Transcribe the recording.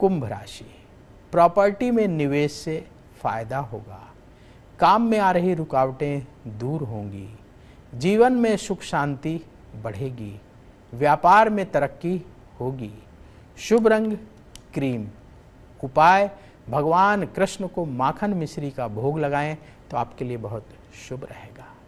कुंभ राशि प्रॉपर्टी में निवेश से फायदा होगा काम में आ रही रुकावटें दूर होंगी जीवन में सुख शांति बढ़ेगी व्यापार में तरक्की होगी शुभ रंग क्रीम उपाय भगवान कृष्ण को माखन मिश्री का भोग लगाएं तो आपके लिए बहुत शुभ रहेगा